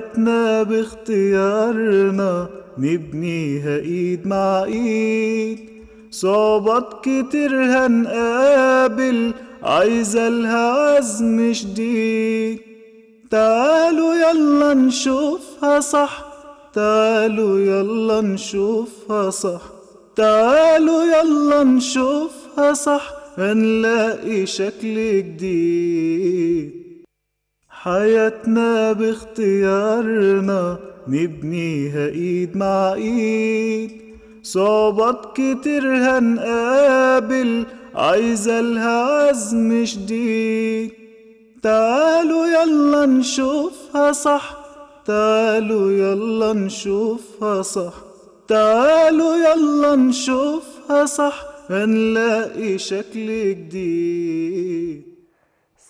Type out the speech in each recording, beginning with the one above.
حياتنا باختيارنا نبنيها ايد مع ايد صعوبات كتير هنقابل عايزة لها عزم شديد تعالوا يلا نشوفها صح تعالوا يلا نشوفها صح تعالوا يلا نشوفها صح هنلاقي شكل جديد حياتنا باختيارنا نبنيها ايد مع ايد صعوبات كتير هنقابل عايزة لها عزم شديد تعالوا يلا نشوفها صح تعالوا يلا نشوفها صح تعالوا يلا نشوفها صح هنلاقي شكل جديد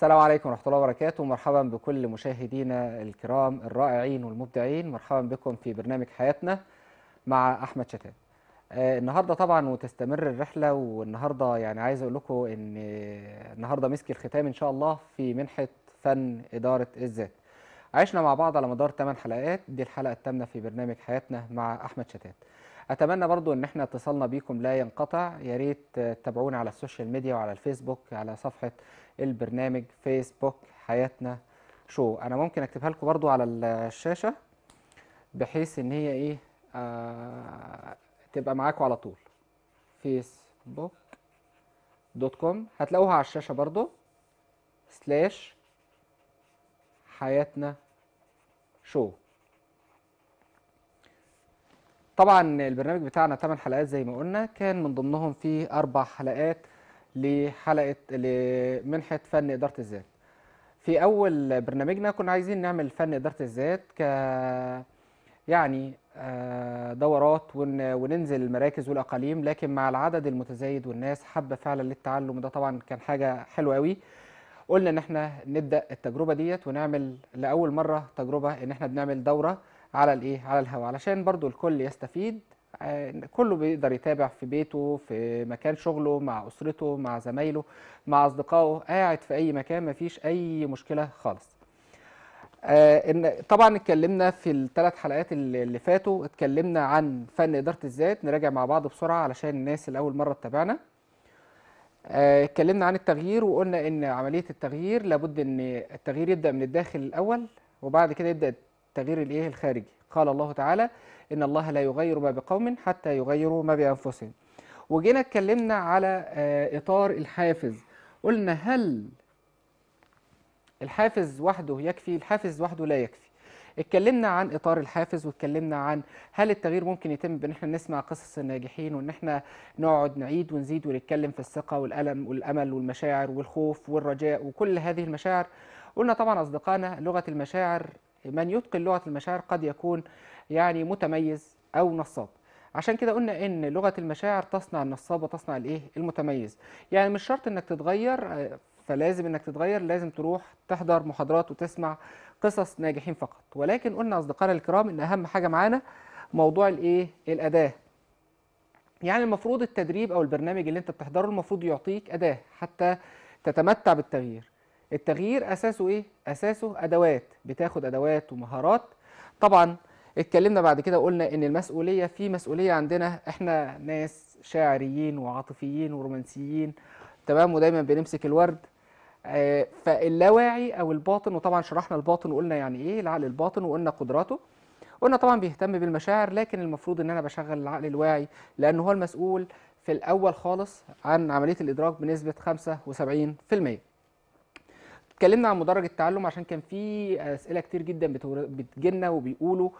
السلام عليكم ورحمة الله وبركاته مرحبا بكل مشاهدينا الكرام الرائعين والمبدعين مرحبا بكم في برنامج حياتنا مع أحمد شتان آه، النهارده طبعا وتستمر الرحله والنهارده يعني عايز اقول لكم ان النهارده مسك الختام ان شاء الله في منحه فن اداره الذات عشنا مع بعض على مدار 8 حلقات دي الحلقه الثامنه في برنامج حياتنا مع احمد شتات اتمنى برضو ان احنا اتصالنا بيكم لا ينقطع يا ريت تتابعونا على السوشيال ميديا وعلى الفيسبوك على صفحه البرنامج فيسبوك حياتنا شو انا ممكن اكتبها لكم برضو على الشاشه بحيث ان هي ايه آه تبقى معاكم على طول فيسبوك دوت كوم هتلاقوها على الشاشه برضو سلاش حياتنا شو طبعا البرنامج بتاعنا 8 حلقات زي ما قلنا كان من ضمنهم في اربع حلقات لحلقه لمنحه فن اداره الذات في اول برنامجنا كنا عايزين نعمل فن اداره الذات ك يعني آه، دورات وننزل المراكز والاقاليم لكن مع العدد المتزايد والناس حابه فعلا للتعلم ده طبعا كان حاجه حلوه قوي قلنا ان احنا نبدا التجربه ديت ونعمل لاول مره تجربه ان احنا بنعمل دوره على الايه على الهواء علشان برضو الكل يستفيد آه، كله بيقدر يتابع في بيته في مكان شغله مع اسرته مع زمايله مع اصدقائه قاعد في اي مكان مفيش اي مشكله خالص آه، ان طبعا اتكلمنا في الثلاث حلقات اللي فاتوا اتكلمنا عن فن اداره الذات نراجع مع بعض بسرعه علشان الناس اللي اول مره تتابعنا آه، اتكلمنا عن التغيير وقلنا ان عمليه التغيير لابد ان التغيير يبدا من الداخل الاول وبعد كده يبدا التغيير الايه الخارجي قال الله تعالى ان الله لا يغير ما بقوم حتى يغيروا ما بانفسهم وجينا اتكلمنا على آه، اطار الحافز قلنا هل الحافز وحده يكفي الحافز وحده لا يكفي اتكلمنا عن اطار الحافز واتكلمنا عن هل التغيير ممكن يتم بان احنا نسمع قصص الناجحين وان احنا نقعد نعيد ونزيد ونتكلم في الثقه والالم والامل والمشاعر والخوف والرجاء وكل هذه المشاعر قلنا طبعا اصدقائنا لغه المشاعر من يتقن لغة المشاعر قد يكون يعني متميز أو نصاب عشان كده قلنا ان لغه المشاعر تصنع النصاب وتصنع الايه المتميز يعني مش شرط انك تتغير آه، فلازم انك تتغير لازم تروح تحضر محاضرات وتسمع قصص ناجحين فقط ولكن قلنا اصدقائنا الكرام ان اهم حاجه معانا موضوع الايه الاداه يعني المفروض التدريب او البرنامج اللي انت بتحضره المفروض يعطيك اداه حتى تتمتع بالتغيير التغيير اساسه ايه اساسه ادوات بتاخد ادوات ومهارات طبعا اتكلمنا بعد كده وقلنا ان المسؤوليه في مسؤوليه عندنا احنا ناس شاعريين وعاطفيين ورومانسيين تمام ودايما بنمسك الورد آه، فاللاواعي او الباطن وطبعا شرحنا الباطن وقلنا يعني ايه العقل الباطن وقلنا قدراته قلنا طبعا بيهتم بالمشاعر لكن المفروض ان انا بشغل العقل الواعي لان هو المسؤول في الاول خالص عن عمليه الادراك بنسبه 75% اتكلمنا عن مدرج التعلم عشان كان في اسئله كتير جدا بتجينا وبيقولوا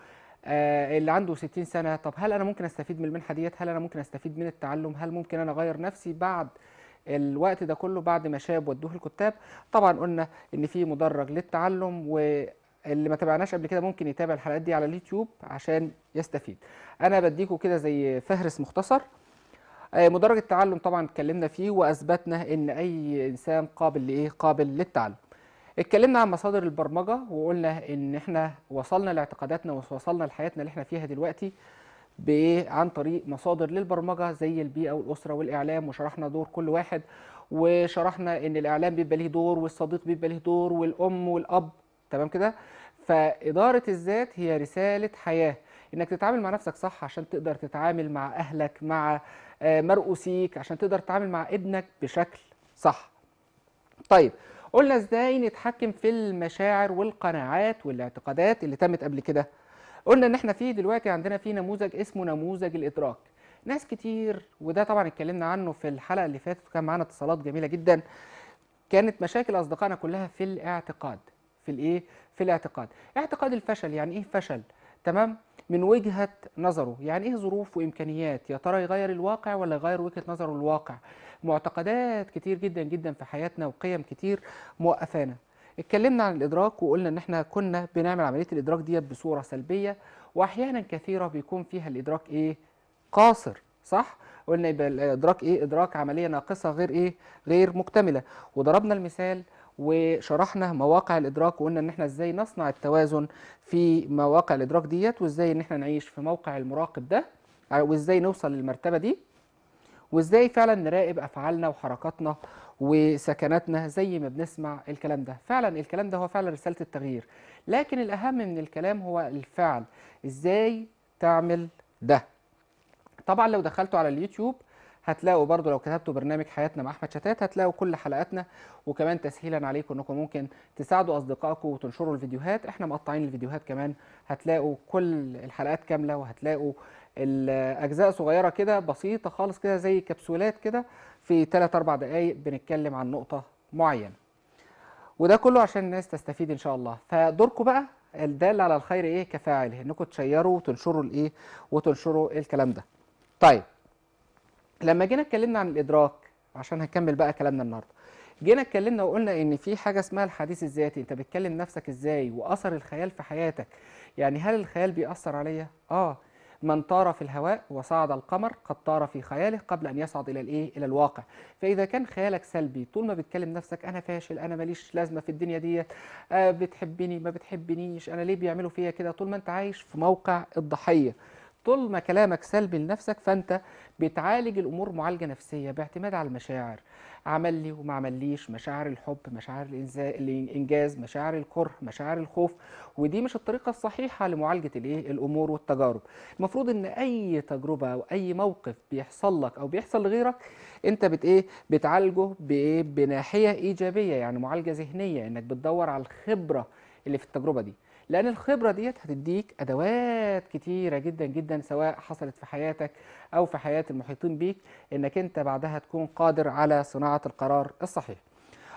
آه، اللي عنده 60 سنه طب هل انا ممكن استفيد من المنحه ديت هل انا ممكن استفيد من التعلم هل ممكن انا اغير نفسي بعد الوقت ده كله بعد ما شاب ودوه الكتاب طبعا قلنا ان في مدرج للتعلم واللي ما تابعناش قبل كده ممكن يتابع الحلقات دي على اليوتيوب عشان يستفيد انا بديكوا كده زي فهرس مختصر آه، مدرج التعلم طبعا اتكلمنا فيه واثبتنا ان اي انسان قابل لايه قابل للتعلم اتكلمنا عن مصادر البرمجه وقلنا ان احنا وصلنا لاعتقاداتنا ووصلنا لحياتنا اللي احنا فيها دلوقتي عن طريق مصادر للبرمجه زي البيئه والاسره والاعلام وشرحنا دور كل واحد وشرحنا ان الاعلام بيبقى ليه دور والصديق بيبقى ليه دور والام والاب تمام كده فاداره الذات هي رساله حياه انك تتعامل مع نفسك صح عشان تقدر تتعامل مع اهلك مع آه، مرؤوسيك عشان تقدر تتعامل مع ابنك بشكل صح طيب قلنا ازاي نتحكم في المشاعر والقناعات والاعتقادات اللي تمت قبل كده قلنا ان احنا في دلوقتي عندنا في نموذج اسمه نموذج الادراك ناس كتير وده طبعا اتكلمنا عنه في الحلقه اللي فاتت وكان معانا اتصالات جميله جدا كانت مشاكل اصدقائنا كلها في الاعتقاد في الايه في الاعتقاد اعتقاد الفشل يعني ايه فشل تمام من وجهه نظره يعني ايه ظروف وامكانيات يا ترى يغير الواقع ولا يغير وجهه نظره الواقع معتقدات كتير جدا جدا في حياتنا وقيم كتير موقفانا اتكلمنا عن الادراك وقلنا ان احنا كنا بنعمل عمليه الادراك ديت بصوره سلبيه واحيانا كثيره بيكون فيها الادراك ايه قاصر صح قلنا يبقى الادراك ايه ادراك عمليه ناقصه غير ايه غير مكتمله وضربنا المثال وشرحنا مواقع الادراك وقلنا ان احنا ازاي نصنع التوازن في مواقع الادراك ديت وازاي ان احنا نعيش في موقع المراقب ده وازاي نوصل للمرتبه دي وازاي فعلا نراقب افعالنا وحركاتنا وسكناتنا زي ما بنسمع الكلام ده فعلا الكلام ده هو فعلا رساله التغيير لكن الاهم من الكلام هو الفعل ازاي تعمل ده طبعا لو دخلتوا على اليوتيوب هتلاقوا برضو لو كتبتوا برنامج حياتنا مع احمد شتات هتلاقوا كل حلقاتنا وكمان تسهيلا عليكم انكم ممكن تساعدوا اصدقائكم وتنشروا الفيديوهات احنا مقطعين الفيديوهات كمان هتلاقوا كل الحلقات كامله وهتلاقوا الاجزاء صغيره كده بسيطه خالص كده زي كبسولات كده في 3 4 دقائق بنتكلم عن نقطه معينه وده كله عشان الناس تستفيد ان شاء الله فدوركم بقى الدال على الخير ايه كفاعل انكم تشيروا وتنشروا الايه وتنشروا الكلام ده طيب لما جينا اتكلمنا عن الادراك عشان هنكمل بقى كلامنا النهارده جينا اتكلمنا وقلنا ان في حاجه اسمها الحديث الذاتي انت بتكلم نفسك ازاي واثر الخيال في حياتك يعني هل الخيال بيأثر عليا اه من طار في الهواء وصعد القمر قد طار في خياله قبل ان يصعد الى الايه الى الواقع فاذا كان خيالك سلبي طول ما بتكلم نفسك انا فاشل انا ماليش لازمه في الدنيا ديت آه بتحبني ما بتحبنيش انا ليه بيعملوا فيا كده طول ما انت عايش في موقع الضحيه طول ما كلامك سلبي لنفسك فانت بتعالج الامور معالجه نفسيه باعتماد على المشاعر عمل لي وما عمليش مشاعر الحب مشاعر الانجاز مشاعر الكره مشاعر الخوف ودي مش الطريقه الصحيحه لمعالجه الايه الامور والتجارب المفروض ان اي تجربه او اي موقف بيحصل لك او بيحصل لغيرك انت بت ايه بتعالجه بايه بناحيه ايجابيه يعني معالجه ذهنيه انك بتدور على الخبره اللي في التجربه دي لأن الخبرة ديت هتديك أدوات كتيرة جدا جدا سواء حصلت في حياتك أو في حياة المحيطين بيك إنك أنت بعدها تكون قادر على صناعة القرار الصحيح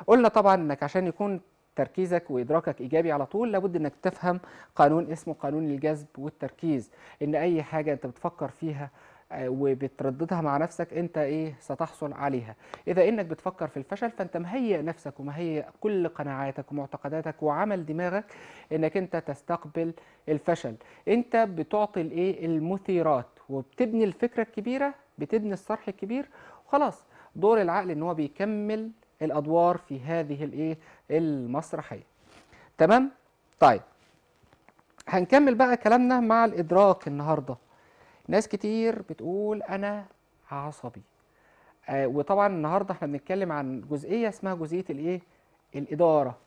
قلنا طبعا إنك عشان يكون تركيزك وإدراكك إيجابي على طول لابد إنك تفهم قانون اسمه قانون الجذب والتركيز إن أي حاجة أنت بتفكر فيها آه، وبترددها مع نفسك انت ايه ستحصل عليها اذا انك بتفكر في الفشل فانت مهيئ نفسك ومهيئ كل قناعاتك ومعتقداتك وعمل دماغك انك انت تستقبل الفشل انت بتعطي الايه المثيرات وبتبني الفكره الكبيره بتبني الصرح الكبير وخلاص دور العقل ان هو بيكمل الادوار في هذه الايه المسرحيه تمام طيب هنكمل بقى كلامنا مع الادراك النهارده ناس كتير بتقول انا عصبي آه، وطبعا النهارده احنا بنتكلم عن جزئيه اسمها جزئيه الايه الاداره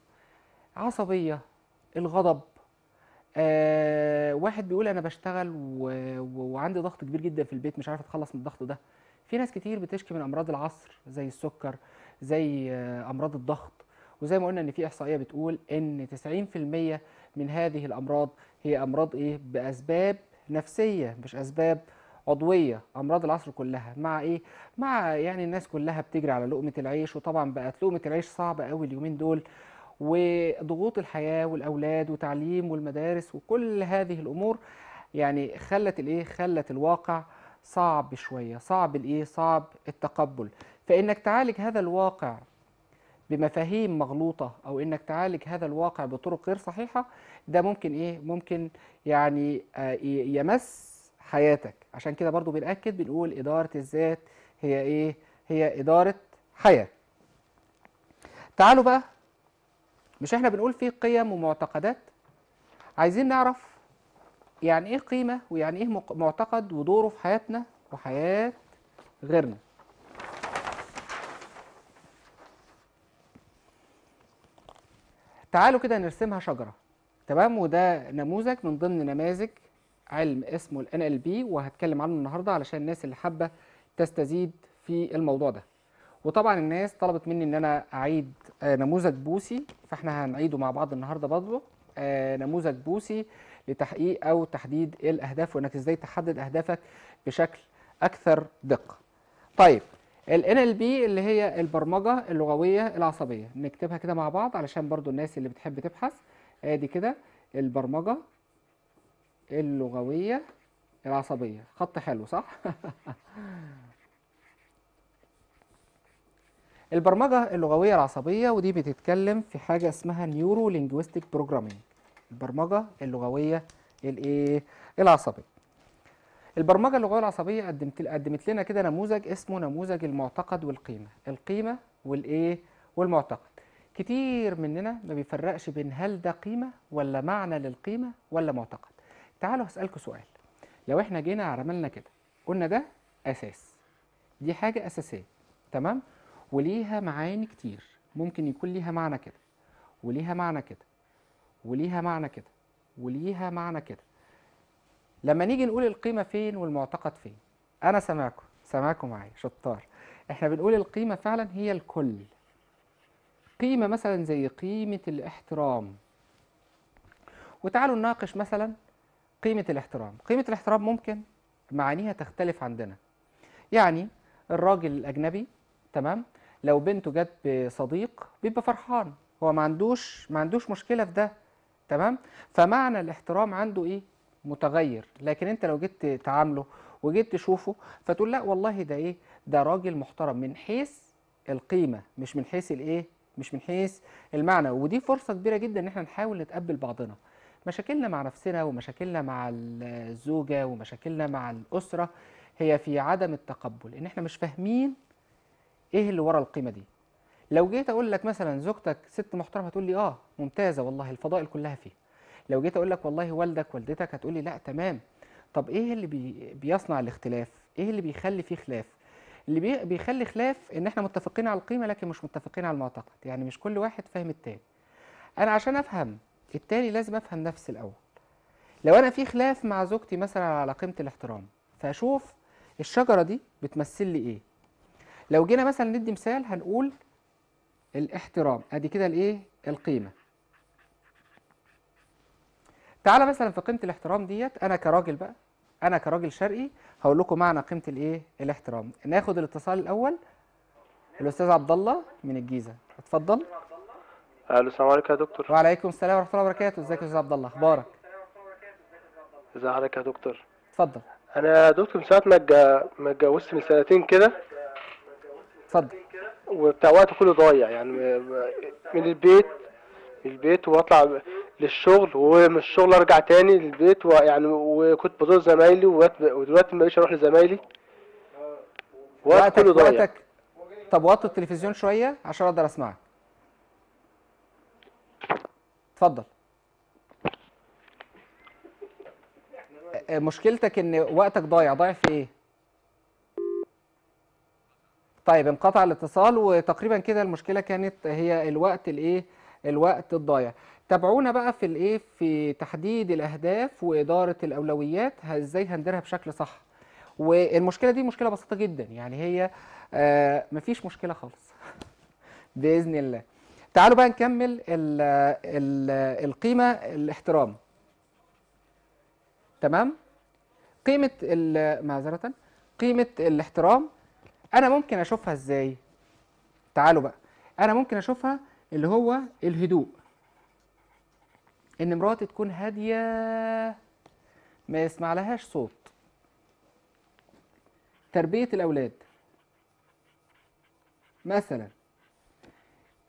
عصبيه الغضب آه واحد بيقول انا بشتغل و... وعندي ضغط كبير جدا في البيت مش عارف اتخلص من الضغط ده في ناس كتير بتشكي من امراض العصر زي السكر زي آه، امراض الضغط وزي ما قلنا ان في احصائيه بتقول ان 90% من هذه الامراض هي امراض ايه باسباب نفسيه مش اسباب عضويه امراض العصر كلها مع ايه مع يعني الناس كلها بتجري على لقمه العيش وطبعا بقت لقمه العيش صعبه قوي اليومين دول وضغوط الحياه والاولاد وتعليم والمدارس وكل هذه الامور يعني خلت الايه خلت الواقع صعب شويه صعب الايه صعب التقبل فانك تعالج هذا الواقع بمفاهيم مغلوطة أو إنك تعالج هذا الواقع بطرق غير صحيحة ده ممكن إيه ممكن يعني آه، يمس حياتك عشان كده برضو بنأكد بنقول إدارة الذات هي إيه هي إدارة حياة تعالوا بقى مش إحنا بنقول في قيم ومعتقدات عايزين نعرف يعني إيه قيمة ويعني إيه معتقد ودوره في حياتنا وحياة غيرنا تعالوا كده نرسمها شجرة تمام وده نموذج من ضمن نماذج علم اسمه ال NLP وهتكلم عنه النهاردة علشان الناس اللي حابة تستزيد في الموضوع ده وطبعا الناس طلبت مني ان انا اعيد آه، نموذج بوسي فاحنا هنعيده مع بعض النهارده برضه آه، نموذج بوسي لتحقيق او تحديد الاهداف وانك ازاي تحدد اهدافك بشكل اكثر دقه طيب ال NLP اللي هي البرمجة اللغوية العصبية نكتبها كده مع بعض علشان برضو الناس اللي بتحب تبحث ادي كده البرمجة اللغوية العصبية خط حلو صح؟ البرمجة اللغوية العصبية ودي بتتكلم في حاجة اسمها نيورو لينجويستيك بروجرامينج البرمجة اللغوية الايه العصبية البرمجه اللغويه العصبيه قدمت قدمت لنا كده نموذج اسمه نموذج المعتقد والقيمه القيمه والايه والمعتقد كتير مننا ما بيفرقش بين هل ده قيمه ولا معنى للقيمه ولا معتقد تعالوا هسالكوا سؤال لو احنا جينا عملنا كده قلنا ده اساس دي حاجه اساسيه تمام وليها معاني كتير ممكن يكون ليها معنى كده وليها معنى كده وليها معنى كده وليها معنى كده لما نيجي نقول القيمة فين والمعتقد فين أنا سامعكم سامعكم معايا شطار احنا بنقول القيمة فعلا هي الكل قيمة مثلا زي قيمة الاحترام وتعالوا نناقش مثلا قيمة الاحترام قيمة الاحترام ممكن معانيها تختلف عندنا يعني الراجل الأجنبي تمام لو بنته جت بصديق بيبقى فرحان هو ما عندوش ما عندوش مشكلة في ده تمام فمعنى الاحترام عنده ايه متغير لكن انت لو جيت تعامله وجيت تشوفه فتقول لا والله ده ايه ده راجل محترم من حيث القيمه مش من حيث الايه مش من حيث المعنى ودي فرصه كبيره جدا ان احنا نحاول نتقبل بعضنا مشاكلنا مع نفسنا ومشاكلنا مع الزوجه ومشاكلنا مع الاسره هي في عدم التقبل ان احنا مش فاهمين ايه اللي ورا القيمه دي لو جيت اقول لك مثلا زوجتك ست محترمه هتقول لي اه ممتازه والله الفضائل كلها فيها لو جيت اقول لك والله والدك والدتك هتقول لي لا تمام طب ايه اللي بي بيصنع الاختلاف ايه اللي بيخلي فيه خلاف اللي بي بيخلي خلاف ان احنا متفقين على القيمه لكن مش متفقين على المعتقد يعني مش كل واحد فاهم التاني انا عشان افهم التاني لازم افهم نفسي الاول لو انا في خلاف مع زوجتي مثلا على قيمه الاحترام فاشوف الشجره دي بتمثل لي ايه لو جينا مثلا ندي مثال هنقول الاحترام ادي كده الايه القيمه تعالى مثلا في قيمه الاحترام ديت انا كراجل بقى انا كراجل شرقي هقول لكم معنى قيمه الايه الاحترام ناخد الاتصال الاول الاستاذ عبد الله من الجيزه اتفضل الو السلام عليكم يا دكتور وعليكم السلام ورحمه الله وبركاته ازيك يا استاذ عبد الله اخبارك ازي حضرتك يا دكتور اتفضل انا يا دكتور من ساعه ما ما اتجوزت من سنتين كده اتفضل وبتاع وقت كله ضايع يعني من البيت من البيت واطلع للشغل ومن الشغل ارجع تاني للبيت ويعني وكنت بزور زمايلي ودلوقتي بقيتش اروح لزمايلي وقت كله ضايع وقتك طب وطي التلفزيون شويه عشان اقدر اسمعك اتفضل آه، مشكلتك ان وقتك ضايع ضايع في ايه طيب انقطع الاتصال وتقريبا كده المشكله كانت هي الوقت الايه الوقت الضايع تابعونا بقى في الايه في تحديد الاهداف واداره الاولويات ازاي هنديرها بشكل صح والمشكله دي مشكله بسيطه جدا يعني هي آه مفيش مشكله خالص باذن الله تعالوا بقى نكمل الـ الـ القيمه الاحترام تمام قيمه معذره قيمه الاحترام انا ممكن اشوفها ازاي تعالوا بقى انا ممكن اشوفها اللي هو الهدوء ان مراتي تكون هاديه ما يسمع لهاش صوت تربيه الاولاد مثلا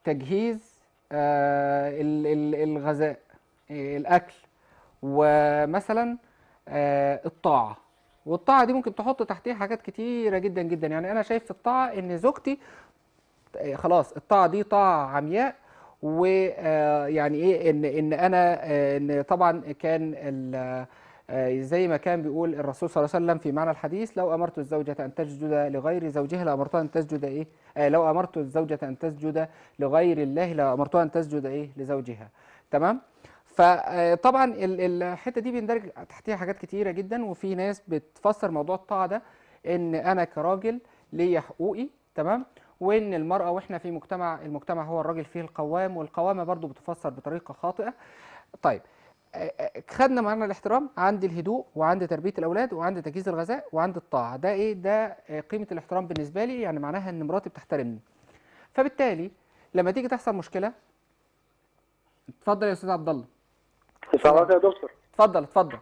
تجهيز آه، الغذاء الاكل ومثلا آه، الطاعه والطاعه دي ممكن تحط تحتيها حاجات كتيره جدا جدا يعني انا شايف في الطاعه ان زوجتي خلاص الطاعه دي طاعه عمياء ويعني آه، ايه ان ان انا آه، ان طبعا كان آه، زي ما كان بيقول الرسول صلى الله عليه وسلم في معنى الحديث لو امرت الزوجه ان تسجد لغير زوجها لامرتها ان تسجد ايه لو امرت الزوجه ان تسجد لغير الله لامرتها ان تسجد ايه لزوجها تمام فطبعا الحته دي بيندرج تحتها حاجات كتيره جدا وفي ناس بتفسر موضوع الطاعه ده ان انا كراجل ليا حقوقي تمام وان المراه واحنا في مجتمع المجتمع هو الراجل فيه القوام والقوامه برضو بتفسر بطريقه خاطئه طيب آه، آه، خدنا معانا الاحترام عند الهدوء وعند تربيه الاولاد وعند تجهيز الغذاء وعند الطاعه ده ايه ده آه، قيمه الاحترام بالنسبه لي يعني معناها ان مراتي بتحترمني فبالتالي لما تيجي تحصل مشكله اتفضل يا استاذ عبد الله اتفضل يا دكتور اتفضل اتفضل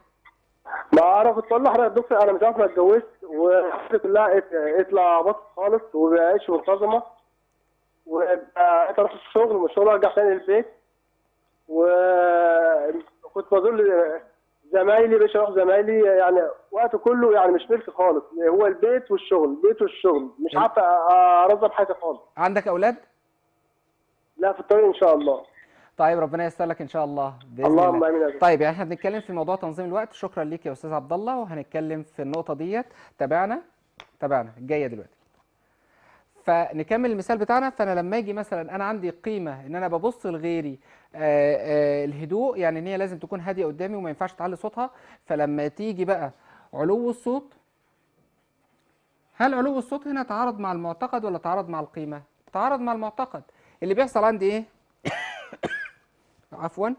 ما اعرف اتصلح يا دكتور انا مش عارف ما اتجوزت وحسيت كلها يطلع بط خالص ومبقاش منتظمه وابقى الشغل رحت الشغل ارجع تاني البيت وكنت بظل زمايلي باش اروح زمايلي يعني وقته كله يعني مش ملك خالص هو البيت والشغل البيت والشغل مش عارف ارزق حياتي خالص عندك اولاد؟ لا في الطريق ان شاء الله طيب ربنا يستر لك ان شاء الله باذن الله اللهم امين طيب يعني احنا بنتكلم في موضوع تنظيم الوقت شكرا ليك يا استاذ عبد الله وهنتكلم في النقطه ديت تابعنا تابعنا الجايه دلوقتي فنكمل المثال بتاعنا فانا لما اجي مثلا انا عندي قيمه ان انا ببص لغيري آآ آه، آآ آه، الهدوء يعني ان هي لازم تكون هاديه قدامي وما ينفعش تعلي صوتها فلما تيجي بقى علو الصوت هل علو الصوت هنا تعارض مع المعتقد ولا تعارض مع القيمه تعارض مع المعتقد اللي بيحصل عندي ايه عفوا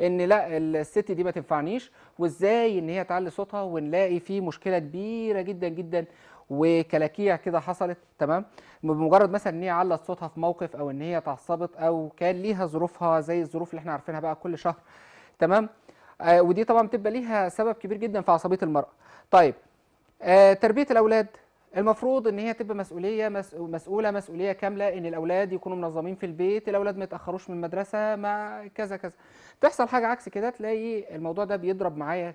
ان لا الست دي ما تنفعنيش وازاي ان هي تعلي صوتها ونلاقي في مشكله كبيره جدا جدا وكلاكيع كده حصلت تمام بمجرد مثلا ان هي علت صوتها في موقف او ان هي اتعصبت او كان ليها ظروفها زي الظروف اللي احنا عارفينها بقى كل شهر تمام آه ودي طبعا بتبقى ليها سبب كبير جدا في عصبيه المراه طيب آه تربيه الاولاد المفروض ان هي تبقى مسؤوليه مسؤوله مسؤوليه كامله ان الاولاد يكونوا منظمين في البيت الاولاد ما يتاخروش من المدرسه مع كذا كذا تحصل حاجه عكس كده تلاقي الموضوع ده بيضرب معايا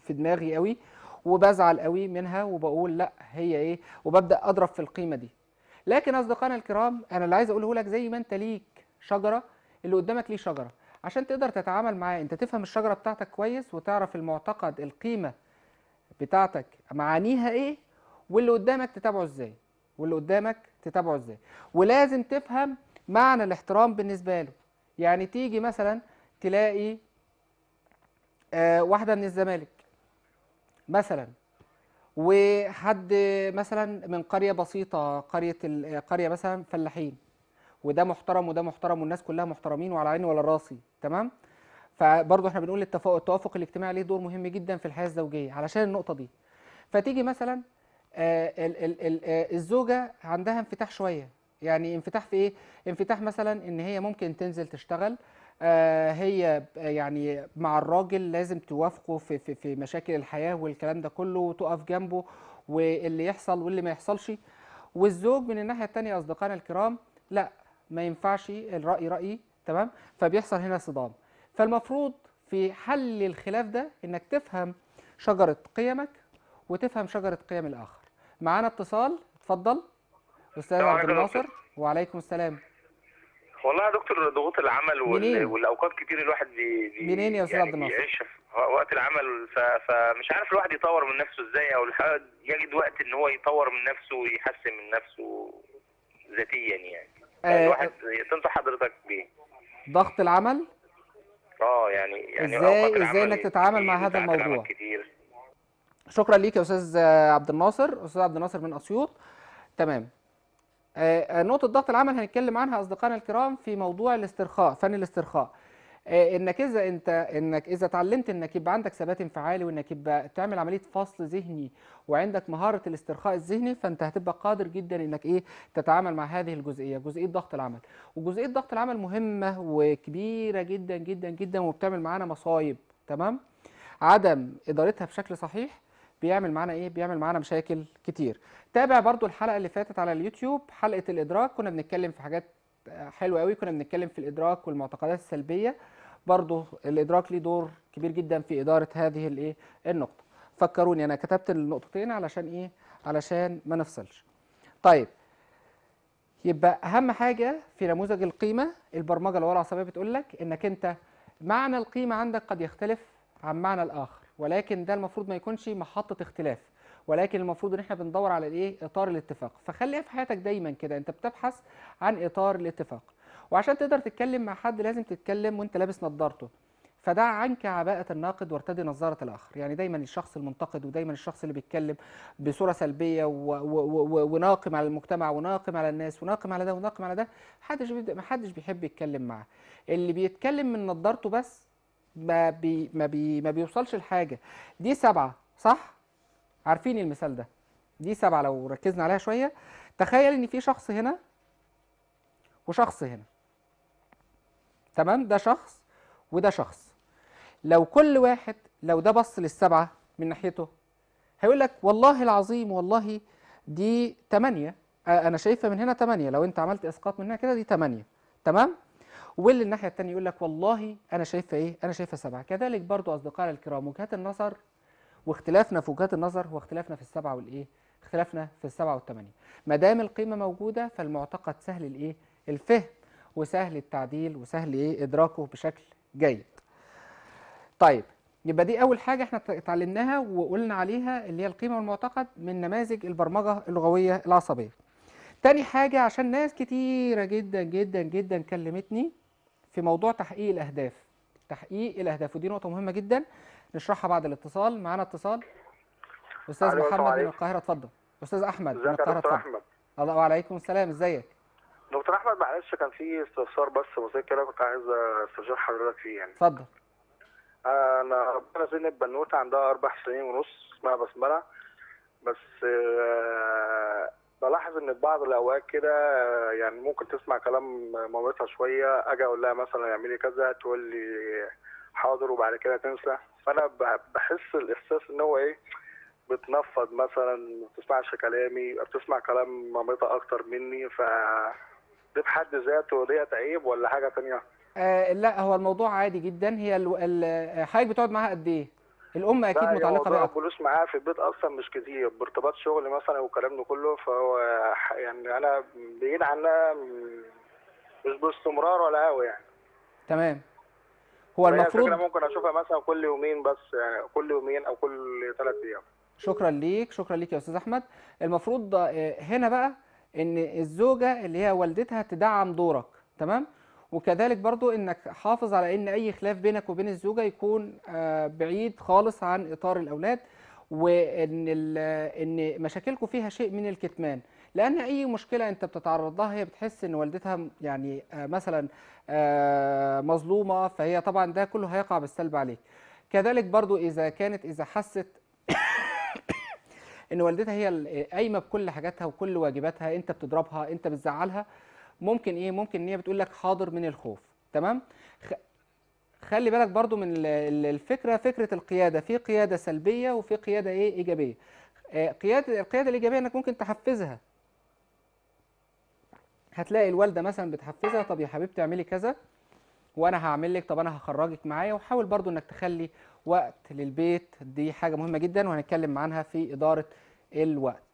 في دماغي قوي وبزعل قوي منها وبقول لا هي ايه وببدا اضرب في القيمه دي لكن اصدقائنا الكرام انا اللي عايز اقوله لك زي ما انت ليك شجره اللي قدامك ليه شجره عشان تقدر تتعامل معاه انت تفهم الشجره بتاعتك كويس وتعرف المعتقد القيمه بتاعتك معانيها ايه واللي قدامك تتابعه ازاي واللي قدامك تتابعه ازاي ولازم تفهم معنى الاحترام بالنسبه له يعني تيجي مثلا تلاقي آه، واحده من الزمالك مثلا وحد مثلا من قريه بسيطه قريه قريه مثلا فلاحين وده محترم وده محترم والناس كلها محترمين وعلى عيني ولا راسي تمام فبرضه احنا بنقول التوافق الاجتماعي ليه دور مهم جدا في الحياه الزوجيه علشان النقطه دي فتيجي مثلا آه، آه، الزوجه عندها انفتاح شويه يعني انفتاح في ايه انفتاح مثلا ان هي ممكن تنزل تشتغل آه، هي يعني مع الراجل لازم توافقه في, في, في مشاكل الحياه والكلام ده كله وتقف جنبه واللي يحصل واللي ما يحصلش والزوج من الناحيه الثانيه اصدقائنا الكرام لا ما ينفعش الراي رايي تمام فبيحصل هنا صدام فالمفروض في حل الخلاف ده انك تفهم شجره قيمك وتفهم شجره قيم الاخر معانا اتصال اتفضل استاذ عبد الناصر وعليكم السلام والله يا دكتور ضغوط العمل وال... والاوقات كتير الواحد بي... بي... منين يا استاذ يعني عبد الناصر؟ بيعيش في وقت العمل ف... فمش عارف الواحد يطور من نفسه ازاي او الواحد يجد وقت ان هو يطور من نفسه ويحسن من نفسه ذاتيا يعني آه يعني الواحد تنصح آه. حضرتك بيه ضغط العمل؟ اه يعني يعني ازاي ازاي انك تتعامل مع هذا الموضوع؟ كتير شكرا ليك يا استاذ عبد الناصر استاذ عبد الناصر من اسيوط تمام آه، آه، نقطه ضغط العمل هنتكلم عنها اصدقائنا الكرام في موضوع الاسترخاء فن الاسترخاء آه، انك اذا انت انك اذا اتعلمت انك يبقى عندك ثبات انفعالي وانك يبقى تعمل عمليه فصل ذهني وعندك مهاره الاسترخاء الذهني فانت هتبقى قادر جدا انك ايه تتعامل مع هذه الجزئيه جزئيه ضغط العمل وجزئيه ضغط العمل مهمه وكبيره جدا جدا جدا وبتعمل معانا مصايب تمام عدم ادارتها بشكل صحيح بيعمل معانا ايه بيعمل معانا مشاكل كتير تابع برضو الحلقه اللي فاتت على اليوتيوب حلقه الادراك كنا بنتكلم في حاجات حلوه قوي كنا بنتكلم في الادراك والمعتقدات السلبيه برضو الادراك ليه دور كبير جدا في اداره هذه الايه النقطه فكروني انا كتبت النقطتين علشان ايه علشان ما نفصلش طيب يبقى اهم حاجه في نموذج القيمه البرمجه اللي ورا العصبيه بتقول لك انك انت معنى القيمه عندك قد يختلف عن معنى الاخر ولكن ده المفروض ما يكونش محطه اختلاف ولكن المفروض ان احنا بندور على الايه اطار الاتفاق فخليها في حياتك دايما كده انت بتبحث عن اطار الاتفاق وعشان تقدر تتكلم مع حد لازم تتكلم وانت لابس نظارته فدع عنك عباءة الناقد وارتدي نظارة الآخر يعني دايما الشخص المنتقد ودايما الشخص اللي بيتكلم بصورة سلبية وناقم على المجتمع وناقم على الناس وناقم على ده وناقم على ده محدش محدش بيحب يتكلم معاه اللي بيتكلم من نظارته بس ما بي ما بي ما بيوصلش لحاجه دي سبعة صح عارفين المثال ده دي سبعة لو ركزنا عليها شويه تخيل ان في شخص هنا وشخص هنا تمام ده شخص وده شخص لو كل واحد لو ده بص للسبعه من ناحيته هيقول لك والله العظيم والله دي 8 انا شايفه من هنا 8 لو انت عملت اسقاط من هنا كده دي 8 تمام واللي الناحيه الثانيه يقول لك والله انا شايفها ايه انا شايفها سبعه كذلك برضو اصدقائنا الكرام وجهات النظر واختلافنا في وجهات النظر هو اختلافنا في السبعه والايه اختلافنا في السبعه والثمانيه ما دام القيمه موجوده فالمعتقد سهل الايه الفهم وسهل التعديل وسهل ايه ادراكه بشكل جيد طيب يبقى دي اول حاجه احنا اتعلمناها وقلنا عليها اللي هي القيمه والمعتقد من نماذج البرمجه اللغويه العصبيه تاني حاجه عشان ناس كتيره جدا جدا جدا كلمتني في موضوع تحقيق الاهداف تحقيق الاهداف ودي نقطه مهمه جدا نشرحها بعد الاتصال معانا اتصال استاذ محمد من القاهره اتفضل استاذ احمد من القاهره اتفضل الله وعليكم السلام ازيك دكتور احمد معلش كان في استفسار بس بسيط كده كنت عايز استشير حضرتك فيه يعني اتفضل انا ربنا زينب بنوته عندها اربع سنين ونص اسمها بسمله بس آه، بلاحظ ان في بعض الاوقات كده يعني ممكن تسمع كلام مامتها شويه اجي اقول لها مثلا اعملي كذا تقول لي حاضر وبعد كده تنسى فانا بحس الاحساس ان هو ايه بتنفض مثلا ما بتسمعش كلامي بتسمع كلام مامتها اكتر مني ف ده بحد ذاته ديت عيب ولا حاجه تانية؟ آه لا هو الموضوع عادي جدا هي حضرتك بتقعد معاها قد ايه؟ الام اكيد متعلقه بيها فلوس معاها في البيت اصلا مش كتير بارتباط شغل مثلا والكلام ده كله فهو يعني انا بعيد عنها مش باستمرار ولا قوي يعني تمام هو المفروض ممكن اشوفها مثلا كل يومين بس يعني كل يومين او كل ثلاث ايام شكرا ليك شكرا ليك يا استاذ احمد المفروض آه، هنا بقى ان الزوجه اللي هي والدتها تدعم دورك تمام وكذلك برضو انك حافظ على ان اي خلاف بينك وبين الزوجه يكون آه، بعيد خالص عن اطار الاولاد وان ان مشاكلكم فيها شيء من الكتمان لان اي مشكله انت بتتعرض لها هي بتحس ان والدتها يعني آه، مثلا آه، مظلومه فهي طبعا ده كله هيقع بالسلب عليك كذلك برضو اذا كانت اذا حست ان والدتها هي قايمه بكل حاجاتها وكل واجباتها انت بتضربها انت بتزعلها ممكن ايه ممكن ان هي بتقول لك حاضر من الخوف تمام خلي بالك برضو من الفكره فكره القياده في قياده سلبيه وفي قياده ايه ايجابيه آه، قياده القياده الايجابيه انك ممكن تحفزها هتلاقي الوالده مثلا بتحفزها طب يا حبيبتي اعملي كذا وانا هعمل لك طب انا هخرجك معايا وحاول برضو انك تخلي وقت للبيت دي حاجه مهمه جدا وهنتكلم عنها في اداره الوقت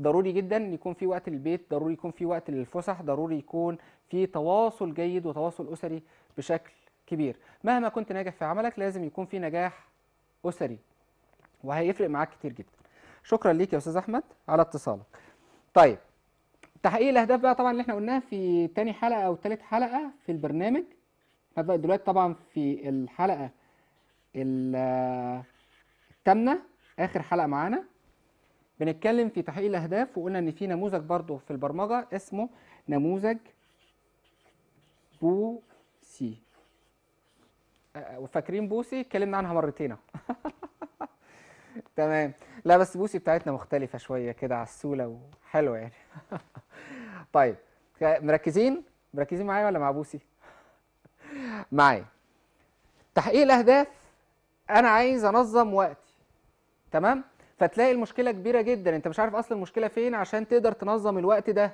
ضروري جدا يكون في وقت للبيت ضروري يكون في وقت للفسح ضروري يكون في تواصل جيد وتواصل أسري بشكل كبير مهما كنت ناجح في عملك لازم يكون في نجاح أسري وهيفرق معاك كتير جدا شكرا ليك يا أستاذ أحمد على اتصالك طيب تحقيق الأهداف بقى طبعا اللي احنا قلناها في تاني حلقة أو تالت حلقة في البرنامج هبدأ دلوقتي طبعا في الحلقة الثامنة آخر حلقة معانا بنتكلم في تحقيق الاهداف وقلنا ان في نموذج برضو في البرمجه اسمه نموذج بوسي أه، أه، وفاكرين بوسي اتكلمنا عنها مرتين تمام لا بس بوسي بتاعتنا مختلفه شويه كده على السوله وحلوه يعني طيب مركزين مركزين معايا ولا مع بوسي معايا تحقيق الاهداف انا عايز انظم وقتي تمام فتلاقي المشكله كبيره جدا انت مش عارف اصلا المشكله فين عشان تقدر تنظم الوقت ده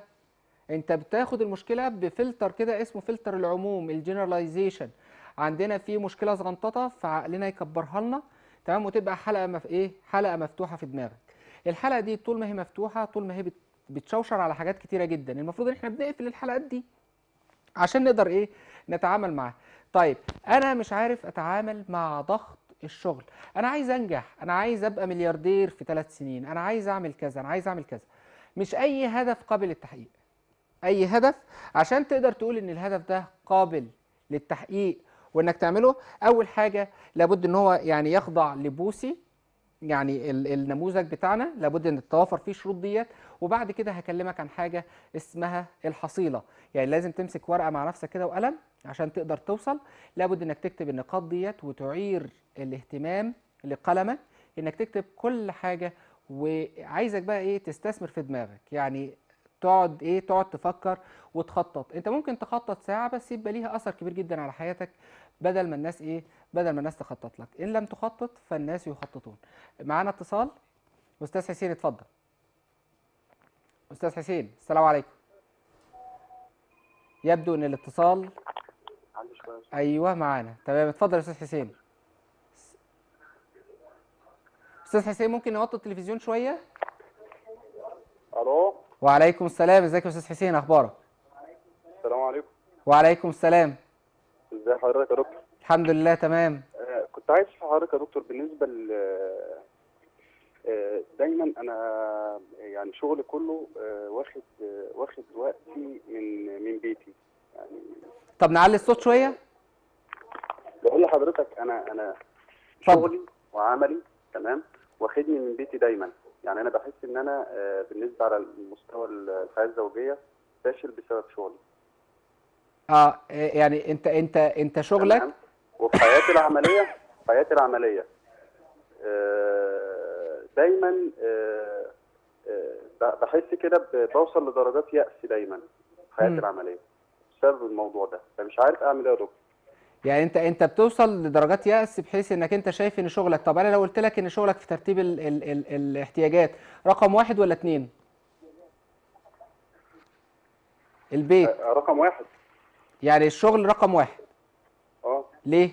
انت بتاخد المشكله بفلتر كده اسمه فلتر العموم الجنراليزيشن عندنا في مشكله صغنططه فعقلنا يكبرها لنا تمام وتبقى حلقه مف... ايه حلقه مفتوحه في دماغك الحلقه دي طول ما هي مفتوحه طول ما هي بت... بتشوشر على حاجات كتيره جدا المفروض ان احنا بنقفل الحلقات دي عشان نقدر ايه نتعامل معاها طيب انا مش عارف اتعامل مع ضغط الشغل انا عايز انجح انا عايز ابقى ملياردير في ثلاث سنين انا عايز اعمل كذا انا عايز اعمل كذا مش اي هدف قابل للتحقيق اي هدف عشان تقدر تقول ان الهدف ده قابل للتحقيق وانك تعمله اول حاجه لابد ان هو يعني يخضع لبوسي يعني النموذج بتاعنا لابد ان تتوافر فيه الشروط ديت وبعد كده هكلمك عن حاجه اسمها الحصيله يعني لازم تمسك ورقه مع نفسك كده وقلم عشان تقدر توصل لابد انك تكتب النقاط ديت وتعير الاهتمام لقلمك انك تكتب كل حاجه وعايزك بقى ايه تستثمر في دماغك يعني تقعد ايه تقعد تفكر وتخطط انت ممكن تخطط ساعه بس يبقى ليها اثر كبير جدا على حياتك بدل ما الناس ايه بدل ما الناس تخطط لك ان لم تخطط فالناس يخططون معانا اتصال استاذ حسين اتفضل استاذ حسين السلام عليكم يبدو ان الاتصال ايوه معانا تمام اتفضل يا استاذ حسين استاذ حسين ممكن نوطي التلفزيون شويه الو وعليكم السلام ازيك يا استاذ حسين اخبارك السلام عليكم وعليكم السلام ازي حضرتك يا دكتور الحمد لله تمام آه، كنت عايز اسال حضرتك يا دكتور بالنسبه ل آه، دايما انا يعني شغلي كله آه، واخد واخد وقتي من من بيتي يعني طب نعلي الصوت شويه بقول لحضرتك انا انا شغلي وعملي تمام واخدني من بيتي دايما يعني انا بحس ان انا بالنسبه على المستوى الحياه الزوجيه فاشل بسبب شغلي اه إيه، يعني انت انت انت شغلك وفي حياتي العمليه حياتي العمليه آه، دايما آه، آه، بحس كده بوصل لدرجات يأس دايما في حياتي العمليه بسبب الموضوع ده فمش عارف اعمل ايه يا دكتور يعني انت انت بتوصل لدرجات يأس بحيث انك انت شايف ان شغلك طب انا لو قلت لك ان شغلك في ترتيب الـ الـ الـ الاحتياجات رقم واحد ولا اثنين؟ البيت رقم واحد يعني الشغل رقم واحد اه ليه؟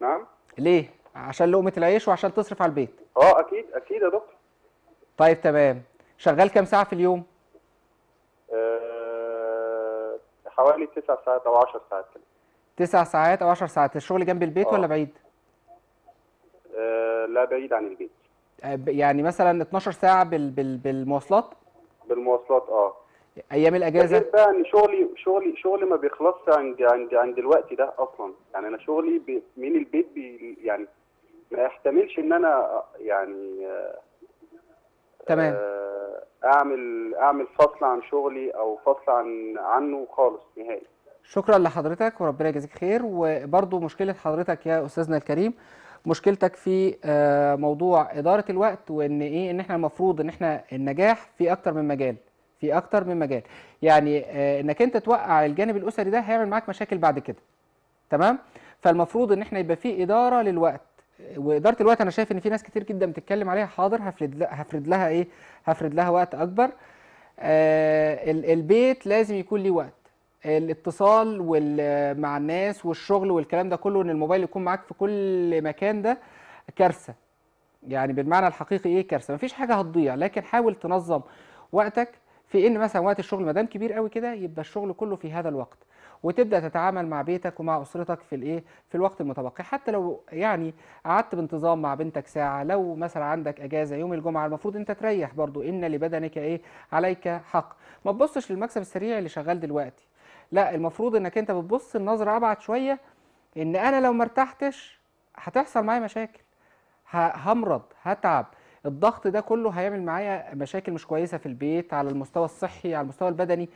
نعم ليه؟ عشان لقمة العيش وعشان تصرف على البيت اه اكيد اكيد يا دكتور طيب تمام شغال كام ساعة في اليوم؟ أه حوالي تسع ساعات او 10 ساعات كده تسع ساعات او 10 ساعات الشغل جنب البيت أوه. ولا اه. بعيد؟ آه، لا بعيد عن البيت آه، يعني مثلا 12 ساعة بال... بال... بالمواصلات؟ بالمواصلات اه ايام الاجازه بقى إيه، ان شغلي شغلي شغلي ما بيخلصش عند عند عند الوقت ده اصلا يعني انا شغلي من البيت بي يعني ما يحتملش ان انا يعني آه، تمام آه، اعمل اعمل فصل عن شغلي او فصل عن عنه خالص نهائي شكرا لحضرتك وربنا يجازيك خير وبرضه مشكله حضرتك يا استاذنا الكريم مشكلتك في آه، موضوع اداره الوقت وان ايه ان احنا المفروض ان احنا النجاح في اكتر من مجال في اكتر من مجال يعني آه، انك انت توقع الجانب الاسري ده هيعمل معاك مشاكل بعد كده تمام فالمفروض ان احنا يبقى في اداره للوقت واداره الوقت انا شايف ان في ناس كتير جدا بتتكلم عليها حاضر هفرد لها هفرد لها ايه هفرد لها وقت اكبر آه البيت لازم يكون ليه وقت الاتصال مع الناس والشغل والكلام ده كله ان الموبايل يكون معاك في كل مكان ده كارثه يعني بالمعنى الحقيقي ايه كارثه مفيش حاجه هتضيع لكن حاول تنظم وقتك في ان مثلا وقت الشغل ما دام كبير قوي كده يبقى الشغل كله في هذا الوقت وتبدا تتعامل مع بيتك ومع اسرتك في الايه في الوقت المتبقي حتى لو يعني قعدت بانتظام مع بنتك ساعه لو مثلا عندك اجازه يوم الجمعه المفروض انت تريح برضو ان لبدنك ايه عليك حق ما تبصش للمكسب السريع اللي شغال دلوقتي لا المفروض انك انت بتبص النظره ابعد شويه ان انا لو ما ارتحتش هتحصل معايا مشاكل همرض هتعب الضغط ده كله هيعمل معايا مشاكل مش كويسه في البيت على المستوى الصحي على المستوى البدني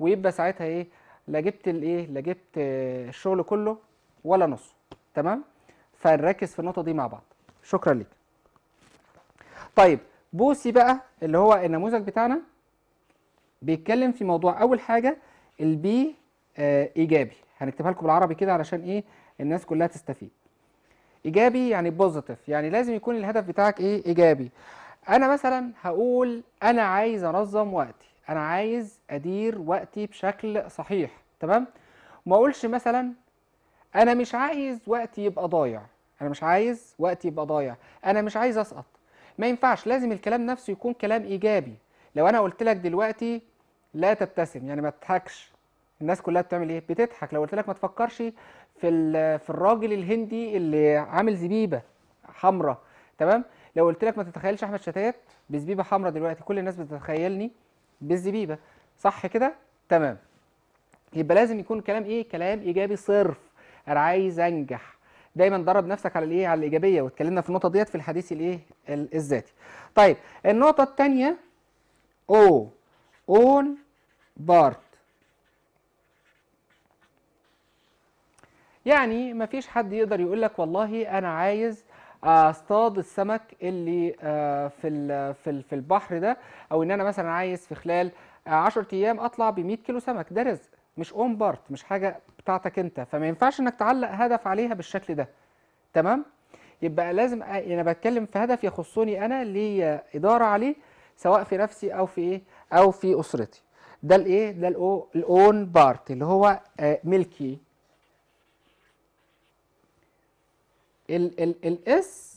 ويبقى ساعتها ايه لا جبت الايه لا جبت الشغل كله ولا نصه تمام فنركز في النقطه دي مع بعض شكرا ليك طيب بوسي بقى اللي هو النموذج بتاعنا بيتكلم في موضوع اول حاجه البي آه ايجابي هنكتبها لكم بالعربي كده علشان ايه الناس كلها تستفيد ايجابي يعني بوزيتيف يعني لازم يكون الهدف بتاعك ايه ايجابي انا مثلا هقول انا عايز انظم وقتي انا عايز ادير وقتي بشكل صحيح تمام ما اقولش مثلا انا مش عايز وقتي يبقى ضايع انا مش عايز وقتي يبقى ضايع انا مش عايز اسقط ما ينفعش لازم الكلام نفسه يكون كلام ايجابي لو انا قلت لك دلوقتي لا تبتسم يعني ما تضحكش الناس كلها بتعمل ايه بتضحك لو قلت لك ما تفكرش في في الراجل الهندي اللي عامل زبيبه حمراء تمام لو قلت لك ما تتخيلش احمد شتات بزبيبه حمراء دلوقتي كل الناس بتتخيلني بالزبيبه صح كده تمام يبقى لازم يكون كلام ايه كلام ايجابي صرف انا عايز انجح دايما درب نفسك على الايه على الايجابيه واتكلمنا في النقطه ديت في الحديث الايه الذاتي طيب النقطه الثانيه او اون بارت يعني مفيش حد يقدر يقول لك والله انا عايز اصطاد السمك اللي آه، في في البحر ده او ان انا مثلا عايز في خلال 10 ايام اطلع ب 100 كيلو سمك ده رزق مش اون بارت مش حاجه بتاعتك انت فما ينفعش انك تعلق هدف عليها بالشكل ده تمام يبقى لازم آه، انا بتكلم في هدف يخصني انا ليا اداره عليه سواء في نفسي او في ايه او في اسرتي ده الايه ده الاون بارت اللي هو ملكي آه، ال ال الاس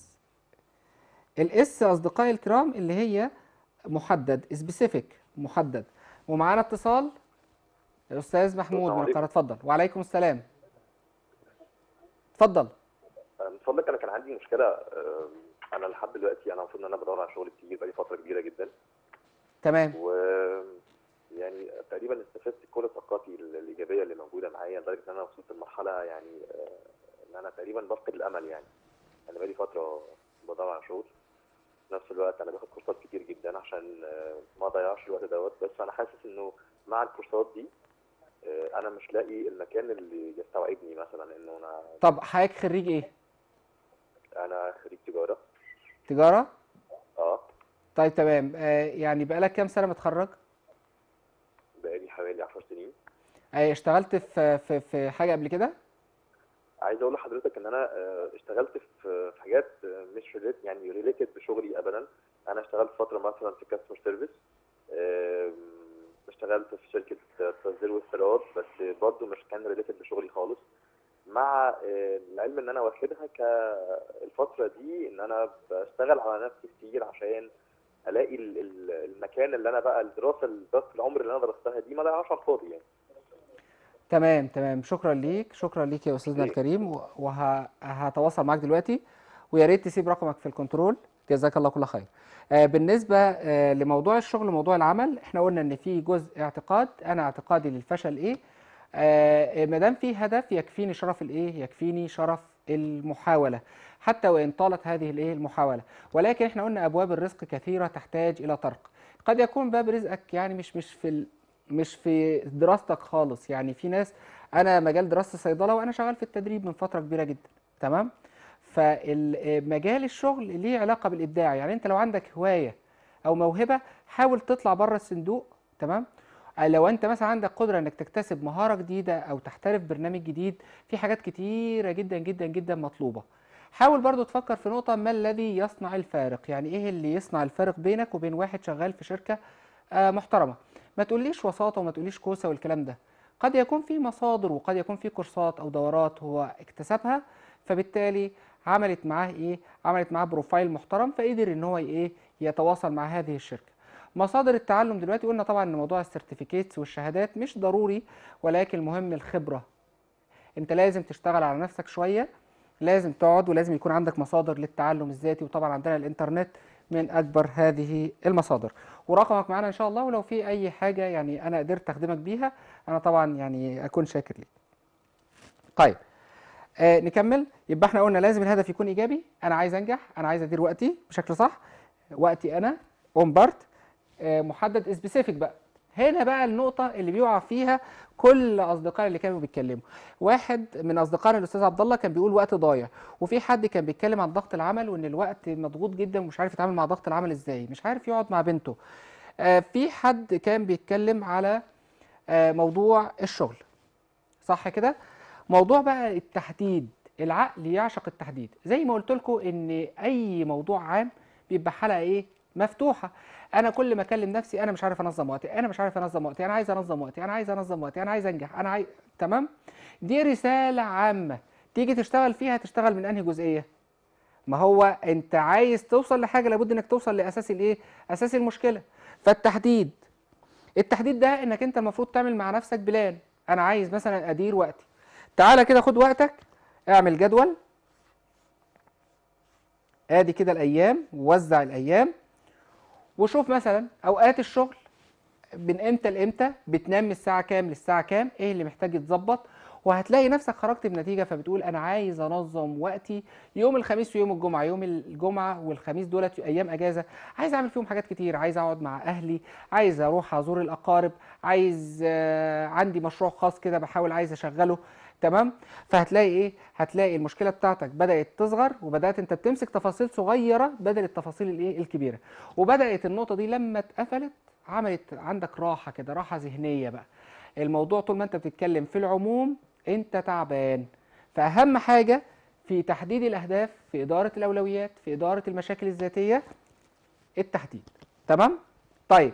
الاس اصدقائي الكرام اللي هي محدد سبيسيفيك محدد ومعانا اتصال الاستاذ محمود من القاهره اتفضل وعليكم السلام اتفضل من فضلك انا كان عندي مشكله انا لحد دلوقتي انا المفروض ان انا بدور على شغل كتير بقالي فتره كبيره جدا تمام و يعني تقريبا استفدت كل طاقاتي الايجابيه اللي موجوده معايا لدرجه ان انا وصلت لمرحله يعني آه، ان انا تقريبا بفقد الامل يعني انا بقالي فتره بضيع شغل في نفس الوقت انا باخد كورسات كتير جدا عشان آه، ما اضيعش الوقت دوت بس انا حاسس انه مع الكورسات دي آه، انا مش لاقي المكان اللي يستوعبني مثلا انه انا طب حضرتك خريج ايه؟ انا خريج تجاره تجاره؟ اه طيب تمام آه يعني بقالك كام سنه متخرج؟ بقالي حوالي 10 سنين آه اشتغلت في في في حاجه قبل كده؟ عايز اقول لحضرتك ان انا آه، اشتغلت في حاجات آه، مش ريليت يعني ريليتد بشغلي ابدا انا اشتغلت فتره مثلا في كاستمر سيرفيس اشتغلت في شركه تصدير واستيراد بس برضه مش كان ريليتد بشغلي خالص مع العلم ان انا واخدها كالفتره دي ان انا بشتغل على نفسي كتير عشان الاقي المكان اللي انا بقى الدراسه العمر اللي انا درستها دي ما لهاش على الفاضي يعني تمام تمام شكرا ليك شكرا ليك يا استاذنا إيه. الكريم وهتواصل معاك دلوقتي ويا ريت تسيب رقمك في الكنترول جزاك الله كل خير آه بالنسبه آه لموضوع الشغل وموضوع العمل احنا قلنا ان في جزء اعتقاد انا اعتقادي للفشل ايه آه ما دام في هدف يكفيني شرف الايه يكفيني شرف المحاوله حتى وان طالت هذه الايه المحاوله ولكن احنا قلنا ابواب الرزق كثيره تحتاج الى طرق قد يكون باب رزقك يعني مش مش في مش في دراستك خالص يعني في ناس انا مجال دراسه صيدله وانا شغال في التدريب من فتره كبيره جدا تمام فمجال الشغل ليه علاقه بالابداع يعني انت لو عندك هوايه او موهبه حاول تطلع بره الصندوق تمام آه، لو انت مثلا عندك قدره انك تكتسب مهاره جديده او تحترف برنامج جديد في حاجات كتيره جدا جدا جدا مطلوبه حاول برضو تفكر في نقطه ما الذي يصنع الفارق يعني ايه اللي يصنع الفارق بينك وبين واحد شغال في شركه آه، محترمه ما تقوليش وساطه وما تقوليش كوسه والكلام ده قد يكون في مصادر وقد يكون في كورسات او دورات هو اكتسبها فبالتالي عملت معاه ايه عملت معاه بروفايل محترم فقدر ان هو ايه يتواصل مع هذه الشركه مصادر التعلم دلوقتي قلنا طبعا ان موضوع السيرتيفيكيتس والشهادات مش ضروري ولكن المهم الخبره انت لازم تشتغل على نفسك شويه لازم تقعد ولازم يكون عندك مصادر للتعلم الذاتي وطبعا عندنا الانترنت من أكبر هذه المصادر ورقمك معانا إن شاء الله ولو في أي حاجة يعني أنا قدرت أخدمك بيها أنا طبعا يعني أكون شاكر ليك طيب آه نكمل يبقى احنا قلنا لازم الهدف يكون إيجابي أنا عايز أنجح أنا عايز أدير وقتي بشكل صح وقتي أنا اون بارت آه محدد سبيسيفيك بقى هنا بقى النقطة اللي بيقع فيها كل اصدقائي اللي كانوا بيتكلموا واحد من اصدقائنا الاستاذ عبد الله كان بيقول وقت ضايع وفي حد كان بيتكلم عن ضغط العمل وان الوقت مضغوط جدا ومش عارف يتعامل مع ضغط العمل ازاي مش عارف يقعد مع بنته آه في حد كان بيتكلم على آه موضوع الشغل صح كده موضوع بقى التحديد العقل يعشق التحديد زي ما قلت لكم ان اي موضوع عام بيبقى حلقه ايه مفتوحه انا كل ما اكلم نفسي انا مش عارف انظم وقتي انا مش عارف انظم وقتي انا عايز انظم وقتي انا عايز انظم وقتي انا عايز انجح انا عايز تمام دي رساله عامه تيجي تشتغل فيها تشتغل من انهي جزئيه ما هو انت عايز توصل لحاجه لابد انك توصل لاساس الايه اساس المشكله فالتحديد التحديد ده انك انت المفروض تعمل مع نفسك بلان انا عايز مثلا ادير وقتي تعالى كده خد وقتك اعمل جدول ادي كده الايام ووزع الايام وشوف مثلا اوقات الشغل من امتى لامتى بتنام من الساعه كام للساعه كام ايه اللي محتاج يتظبط وهتلاقي نفسك خرجت بنتيجه فبتقول انا عايز انظم وقتي يوم الخميس ويوم الجمعه يوم الجمعه والخميس دولت ايام اجازه عايز اعمل فيهم حاجات كتير عايز اقعد مع اهلي عايز اروح ازور الاقارب عايز آه، عندي مشروع خاص كده بحاول عايز اشغله تمام فهتلاقي ايه هتلاقي المشكله بتاعتك بدات تصغر وبدات انت بتمسك تفاصيل صغيره بدل التفاصيل الايه الكبيره وبدات النقطه دي لما اتقفلت عملت عندك راحه كده راحه ذهنيه بقى الموضوع طول ما انت بتتكلم في العموم انت تعبان فاهم حاجه في تحديد الاهداف في اداره الاولويات في اداره المشاكل الذاتيه التحديد تمام طيب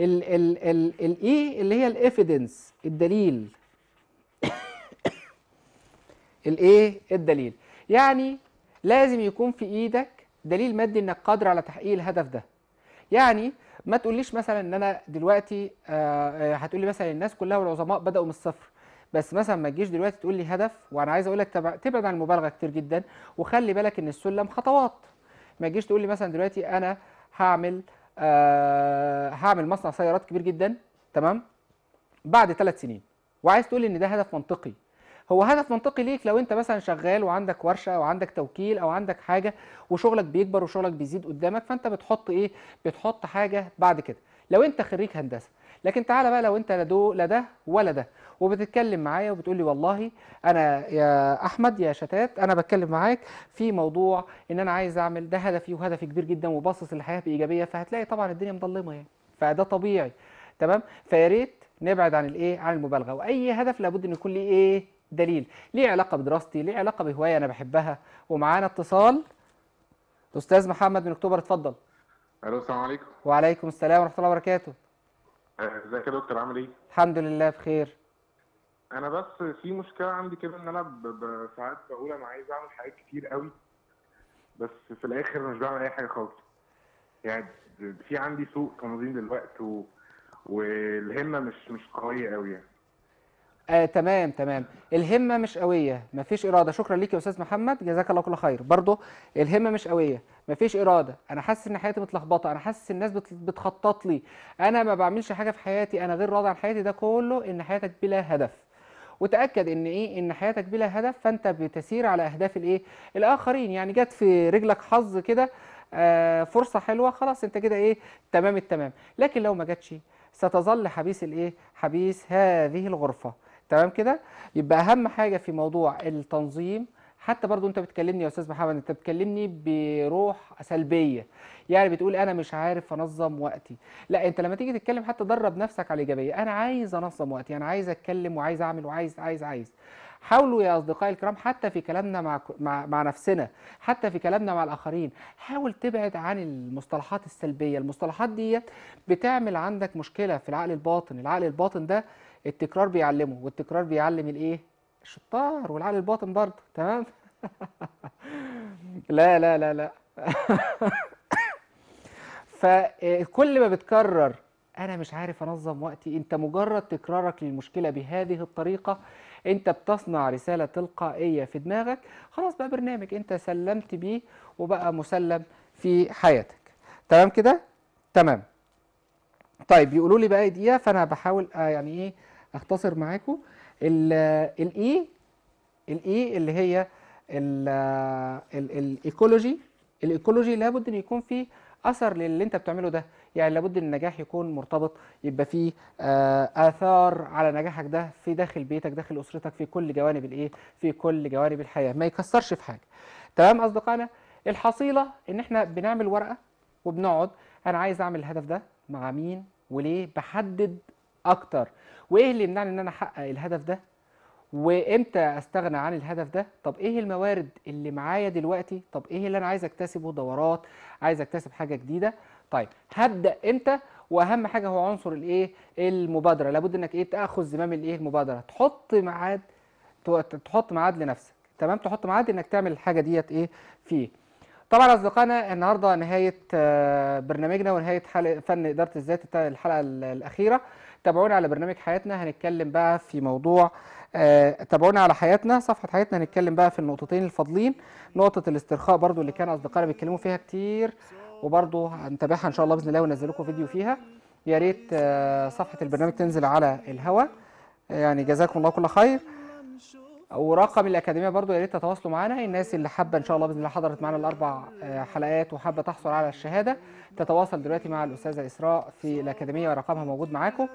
ال ال ال الايه e اللي هي الايفيدنس الدليل الايه الدليل يعني لازم يكون في ايدك دليل مادي انك قادر على تحقيق الهدف ده يعني ما تقوليش مثلا ان انا دلوقتي آه, آه، هتقولي مثلا الناس كلها والعظماء بداوا من الصفر بس مثلا ما تجيش دلوقتي تقول لي هدف وانا عايز اقول لك تبعد عن المبالغه كتير جدا وخلي بالك ان السلم خطوات ما تجيش تقول لي مثلا دلوقتي انا هعمل آه هعمل مصنع سيارات كبير جدا تمام بعد ثلاث سنين وعايز تقول ان ده هدف منطقي هو هدف منطقي ليك لو انت مثلا شغال وعندك ورشه او عندك توكيل او عندك حاجه وشغلك بيكبر وشغلك بيزيد قدامك فانت بتحط ايه بتحط حاجه بعد كده لو انت خريج هندسه لكن تعالى بقى لو انت لا دو لا ده ولا ده وبتتكلم معايا وبتقول لي والله انا يا احمد يا شتات انا بتكلم معاك في موضوع ان انا عايز اعمل ده هدفي وهدفي كبير جدا وباصص للحياه بايجابيه فهتلاقي طبعا الدنيا مظلمه يعني فده طبيعي تمام فيا ريت نبعد عن الايه عن المبالغه واي هدف لابد ان يكون ليه ايه دليل ليه علاقه بدراستي ليه علاقه بهوايه انا بحبها ومعانا اتصال استاذ محمد من اكتوبر اتفضل الو السلام عليكم وعليكم السلام ورحمه الله وبركاته ازيك يا دكتور عامل ايه؟ الحمد لله بخير انا بس في مشكله عندي كده ان انا ساعات بقول انا عايز اعمل حاجات كتير قوي بس في الاخر مش بعمل اي حاجه خالص يعني في عندي سوء تنظيم للوقت و... والهمه مش مش قويه قوي يعني آه تمام تمام الهمه مش قويه مفيش اراده شكرا ليك يا استاذ محمد جزاك الله كل خير برضه الهمه مش قويه مفيش اراده انا حاسس ان حياتي متلخبطه انا حاسس الناس بتخطط لي انا ما بعملش حاجه في حياتي انا غير راضي عن حياتي ده كله ان حياتك بلا هدف وتاكد ان ايه ان حياتك بلا هدف فانت بتسير على اهداف الايه الاخرين يعني جت في رجلك حظ كده آه فرصه حلوه خلاص انت كده ايه تمام التمام لكن لو ما جاتش ستظل حبيس الايه حبيس هذه الغرفه تمام كده يبقى اهم حاجه في موضوع التنظيم حتى برضو انت بتكلمني يا استاذ محمد انت بتكلمني بروح سلبيه يعني بتقول انا مش عارف انظم وقتي لا انت لما تيجي تتكلم حتى درب نفسك على الايجابيه انا عايز انظم وقتي انا عايز اتكلم وعايز اعمل وعايز عايز عايز حاولوا يا اصدقائي الكرام حتى في كلامنا مع مع, مع نفسنا حتى في كلامنا مع الاخرين حاول تبعد عن المصطلحات السلبيه المصطلحات دي بتعمل عندك مشكله في العقل الباطن العقل الباطن ده التكرار بيعلمه والتكرار بيعلم الايه الشطار والعقل الباطن برضه تمام لا لا لا لا فكل آه، ما بتكرر انا مش عارف انظم وقتي انت مجرد تكرارك للمشكله بهذه الطريقه انت بتصنع رساله تلقائيه في دماغك خلاص بقى برنامج انت سلمت بيه وبقى مسلم في حياتك تمام كده تمام طيب بيقولوا لي بقى دقيقه فانا بحاول آه، يعني ايه اختصر معاكم الاي الاي e، e اللي هي الايكولوجي الايكولوجي لابد ان يكون فيه اثر للي انت بتعمله ده يعني لابد ان النجاح يكون مرتبط يبقى فيه آه، اثار على نجاحك ده في داخل بيتك داخل اسرتك في كل جوانب الايه e، في كل جوانب الحياه ما يكسرش في حاجه تمام اصدقائنا الحصيله ان احنا بنعمل ورقه وبنقعد انا عايز اعمل الهدف ده مع مين وليه بحدد اكتر وايه اللي يمنعني ان انا احقق الهدف ده وامتى استغنى عن الهدف ده طب ايه الموارد اللي معايا دلوقتي طب ايه اللي انا عايز اكتسبه دورات عايز اكتسب حاجه جديده طيب هبدا امتى واهم حاجه هو عنصر الايه المبادره لابد انك ايه تاخذ زمام الايه المبادره تحط ميعاد تحط ميعاد لنفسك تمام تحط ميعاد انك تعمل الحاجه ديت ايه فيه طبعا اصدقائنا النهارده نهايه آه، برنامجنا ونهايه حلقه فن اداره الذات الحلقه الاخيره تابعونا على برنامج حياتنا هنتكلم بقى في موضوع آه تابعونا على حياتنا صفحه حياتنا هنتكلم بقى في النقطتين الفاضلين نقطه الاسترخاء برضو اللي كان اصدقائنا بيتكلموا فيها كتير وبرضو هنتابعها ان شاء الله باذن الله وننزل لكم فيديو فيها يا ريت آه صفحه البرنامج تنزل على الهواء يعني جزاكم الله كل خير ورقم الاكاديميه برضو يا ريت تتواصلوا معانا الناس اللي حابه ان شاء الله باذن الله حضرت معانا الاربع آه، حلقات وحابه تحصل على الشهاده تتواصل دلوقتي مع الاستاذه اسراء في الاكاديميه ورقمها موجود معاكم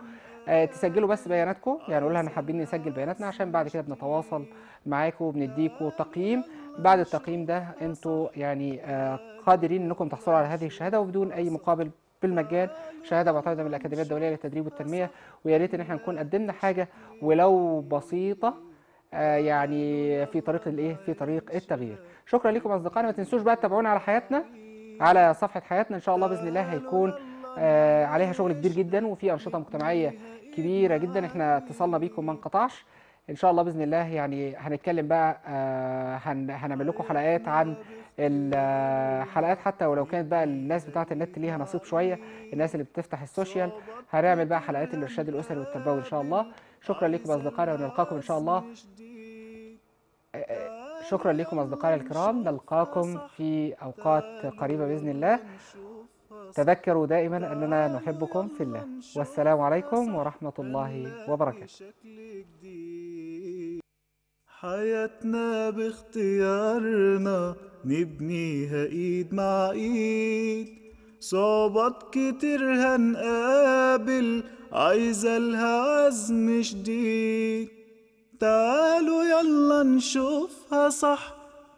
آه، تسجلوا بس بياناتكم يعني نقول احنا حابين نسجل بياناتنا عشان بعد كده بنتواصل معاكم وبنديكم تقييم بعد التقييم ده انتوا يعني آه، قادرين انكم تحصلوا على هذه الشهاده وبدون اي مقابل بالمجان شهاده معتمده من الاكاديميه الدوليه للتدريب والتنميه ويا ريت ان احنا نكون قدمنا حاجه ولو بسيطه آه، يعني في طريق الايه في طريق التغيير شكرا لكم اصدقائنا ما تنسوش بقى تتابعونا على حياتنا على صفحه حياتنا ان شاء الله باذن الله هيكون آه، عليها شغل كبير جدا وفي انشطه مجتمعيه كبيره جدا احنا اتصلنا بيكم ما انقطعش ان شاء الله باذن الله يعني هنتكلم بقى آه، هنعمل لكم حلقات عن الحلقات حتى ولو كانت بقى الناس بتاعه النت ليها نصيب شويه الناس اللي بتفتح السوشيال هنعمل بقى حلقات الارشاد الاسري والتربوي ان شاء الله شكرا لكم اصدقائنا ونلقاكم ان شاء الله شكرا لكم أصدقائي الكرام نلقاكم في أوقات قريبة بإذن الله تذكروا دائما أننا نحبكم في الله والسلام عليكم ورحمة الله وبركاته حياتنا باختيارنا نبنيها ايد مع ايد صعوبات كتير هنقابل عايزة لها عزم شديد تعالوا يلا نشوفها صح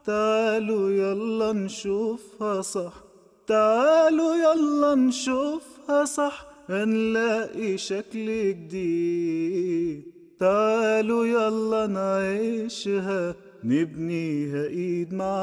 تعالوا يلا نشوفها صح تعالوا يلا نشوفها صح هنلاقي شكل جديد تعالوا يلا نعيشها نبنيها ايد مع